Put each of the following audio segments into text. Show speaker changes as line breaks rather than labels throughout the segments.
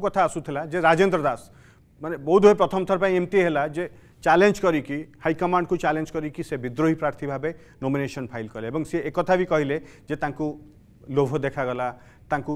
कथ आसूला जे राजेन्द्र दास मैंने बोध हुए प्रथम थर पर एमती है जे चैलेंज करी हाईकमाण को चैलेंज करी से विद्रोही प्रार्थी भाव नोमेसन फाइल कले सी एक भी कहले ଲୋଭ ଦେଖାଗଲା ତାଙ୍କୁ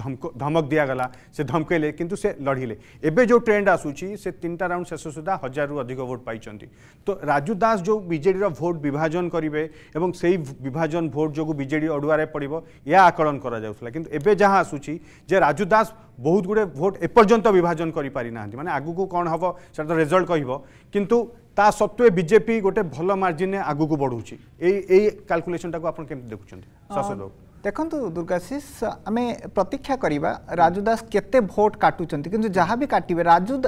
ଧମକ ଧମକ ଦିଆଗଲା ସେ ଧମକେଇଲେ କିନ୍ତୁ ସେ ଲଢ଼ିଲେ ଏବେ ଯେଉଁ ଟ୍ରେଣ୍ଡ ଆସୁଛି ସେ ତିନିଟା ରାଉଣ୍ଡ ଶେଷ ସୁଦ୍ଧା ହଜାରରୁ ଅଧିକ ଭୋଟ୍ ପାଇଛନ୍ତି ତ ରାଜୁ ଦାସ ଯେଉଁ ବିଜେଡ଼ିର ଭୋଟ୍ ବିଭାଜନ କରିବେ ଏବଂ ସେଇ ବିଭାଜନ ଭୋଟ୍ ଯୋଗୁଁ ବିଜେଡ଼ି ଅଡ଼ୁଆରେ ପଡ଼ିବ ଏହା ଆକଳନ କରାଯାଉଥିଲା କିନ୍ତୁ ଏବେ ଯାହା ଆସୁଛି ଯେ ରାଜୁ ଦାସ ବହୁତ ଗୁଡ଼ିଏ ଭୋଟ୍ ଏପର୍ଯ୍ୟନ୍ତ ବିଭାଜନ କରିପାରିନାହାନ୍ତି ମାନେ ଆଗକୁ କ'ଣ ହେବ ସେଟା ତ ରେଜଲ୍ଟ କହିବ କିନ୍ତୁ ତା ସତ୍ତ୍ୱେ ବିଜେପି ଗୋଟେ ଭଲ ମାର୍ଜିନରେ ଆଗକୁ ବଢ଼ୁଛି ଏଇ ଏଇ କାଲକୁଲେସନଟାକୁ ଆପଣ କେମିତି ଦେଖୁଛନ୍ତି ଶାସନ ବାବୁ ଦେଖନ୍ତୁ ଦୁର୍ଗାଶିଷ ଆମେ ପ୍ରତୀକ୍ଷା କରିବା ରାଜୁ ଦାସ କେତେ ଭୋଟ୍
କାଟୁଛନ୍ତି କିନ୍ତୁ ଯାହା ବି କାଟିବେ ରାଜୁ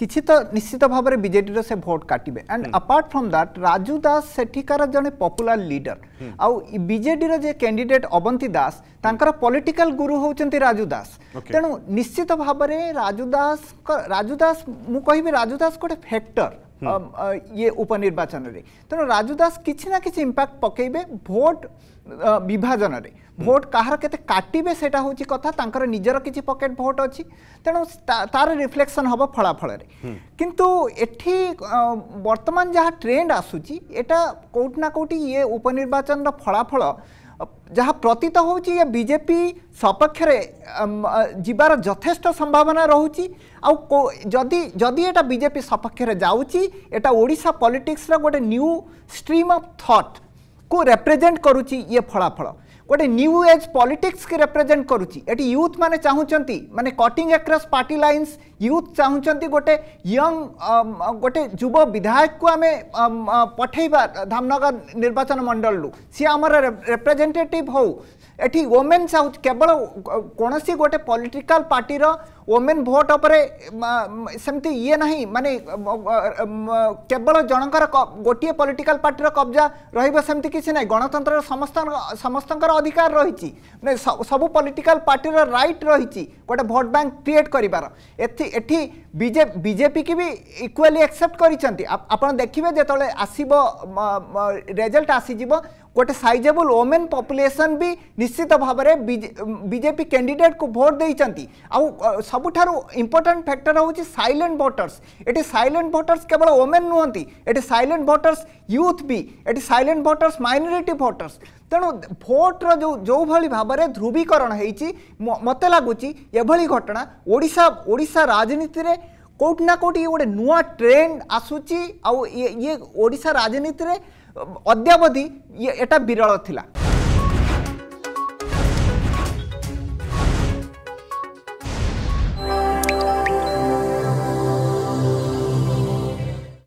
କିଛି ତ ନିଶ୍ଚିତ ଭାବରେ ବିଜେଡ଼ିର ସେ ଭୋଟ୍ କାଟିବେ and apart from that Raju Das ସେଠିକାର ଜଣେ ପପୁଲାର ଲିଡର ଆଉ ବିଜେଡ଼ିର ଯେ କ୍ୟାଣ୍ଡିଡେଟ୍ ଅବନ୍ତୀ ଦାସ ତାଙ୍କର ପଲିଟିକାଲ ଗୁରୁ ହେଉଛନ୍ତି ରାଜୁ ଦାସ ତେଣୁ ନିଶ୍ଚିତ ଭାବରେ ରାଜୁ ଦାସ ରାଜୁ ଦାସ ମୁଁ କହିବି ରାଜୁ ଦାସ ଗୋଟେ ଫ୍ୟାକ୍ଟର ଇଏ ଉପନିର୍ବାଚନରେ ତେଣୁ ରାଜୁ ଦାସ କିଛି ନା କିଛି ଇମ୍ପାକ୍ଟ ପକାଇବେ ଭୋଟ ବିଭାଜନରେ ଭୋଟ କାହାର କେତେ କାଟିବେ ସେଇଟା ହେଉଛି କଥା ତାଙ୍କର ନିଜର କିଛି ପକେଟ୍ ଭୋଟ ଅଛି ତେଣୁ ତାର ରିଫ୍ଲେକ୍ସନ୍ ହେବ ଫଳାଫଳରେ କିନ୍ତୁ ଏଠି ବର୍ତ୍ତମାନ ଯାହା ଟ୍ରେଣ୍ଡ ଆସୁଛି ଏଟା କେଉଁଠି ନା କେଉଁଠି ଇଏ ଉପନିର୍ବାଚନର ଫଳାଫଳ ଯାହା ପ୍ରତୀତ ହେଉଛି ଏ ବିଜେପି ସପକ୍ଷରେ ଯିବାର ଯଥେଷ୍ଟ ସମ୍ଭାବନା ରହୁଛି ଆଉ ଯଦି ଯଦି ଏଇଟା ବିଜେପି ସପକ୍ଷରେ ଯାଉଛି ଏଇଟା ଓଡ଼ିଶା ପଲିଟିକ୍ସର ଗୋଟେ ନ୍ୟୁ ଷ୍ଟ୍ରିମ୍ ଅଫ୍ ଥଟ୍କୁ ରେପ୍ରେଜେଣ୍ଟ କରୁଛି ଇଏ ଫଳାଫଳ ଗୋଟେ ନ୍ୟୁ ଏଜ୍ ପଲିଟିକ୍ସକୁ ରେପ୍ରେଜେଣ୍ଟ କରୁଛି ଏଠି ୟୁଥ୍ ମାନେ ଚାହୁଁଛନ୍ତି ମାନେ cutting across party lines youth ଚାହୁଁଛନ୍ତି ଗୋଟେ ୟଙ୍ଗ ଗୋଟେ ଯୁବ ବିଧାୟକକୁ ଆମେ ପଠେଇବା ଧାମନଗର ନିର୍ବାଚନ ମଣ୍ଡଳରୁ ସିଏ ଆମର ରିପ୍ରେଜେଣ୍ଟେଟିଭ୍ ହଉ ଏଠି ଓମେନ୍ ସାଉଥ୍ କେବଳ କୌଣସି ଗୋଟେ ପଲିଟିକାଲ ପାର୍ଟିର ଓମେନ୍ ଭୋଟ୍ ଉପରେ ସେମିତି ଇଏ ନାହିଁ ମାନେ କେବଳ ଜଣଙ୍କର ଗୋଟିଏ ପଲିଟିକାଲ ପାର୍ଟିର କବ୍ଜା ରହିବ ସେମିତି କିଛି ନାହିଁ ଗଣତନ୍ତ୍ରର ସମସ୍ତ ସମସ୍ତଙ୍କର ଅଧିକାର ରହିଛି ମାନେ ସବୁ ପଲିଟିକାଲ ପାର୍ଟିର ରାଇଟ୍ ରହିଛି ଗୋଟେ ଭୋଟ୍ ବ୍ୟାଙ୍କ କ୍ରିଏଟ୍ କରିବାର ଏଥି এটি বিজেপি কি বি ইকুয়ালি একসেপ্ট করেছেন আপনার দেখবে যেত আসব রেজল্ট আসিযোগ गोटे सैजेबल ओमेन पपुलेसन भी निश्चित भाव में बीजेपी कैंडिडेट को भोट देती आउ सब इंपोर्टाट फैक्टर हूँ सैलेंट भोटर्स ये सैलेंट भोटर्स केवल ओमेन नुहति ये सैलेंट भोटर्स यूथ भी ये सैलेंट भोटर्स माइनोरीटी भोटर्स ତେଣୁ ଭୋଟ୍ର ଯେଉଁ भाव ଭାବରେ ଧ୍ରୁବୀକରଣ ହେଇଛି ମୋତେ ଲାଗୁଛି घटना ଘଟଣା ଓଡ଼ିଶା ଓଡ଼ିଶା ରାଜନୀତିରେ କେଉଁଠି ନା କେଉଁଠି ଗୋଟେ ନୂଆ ଟ୍ରେଣ୍ଡ ଆସୁଛି ଆଉ ଇଏ ଓଡ଼ିଶା ରାଜନୀତିରେ ଅଦ୍ୟାବଧି ଏଟା ବିରଳ ଥିଲା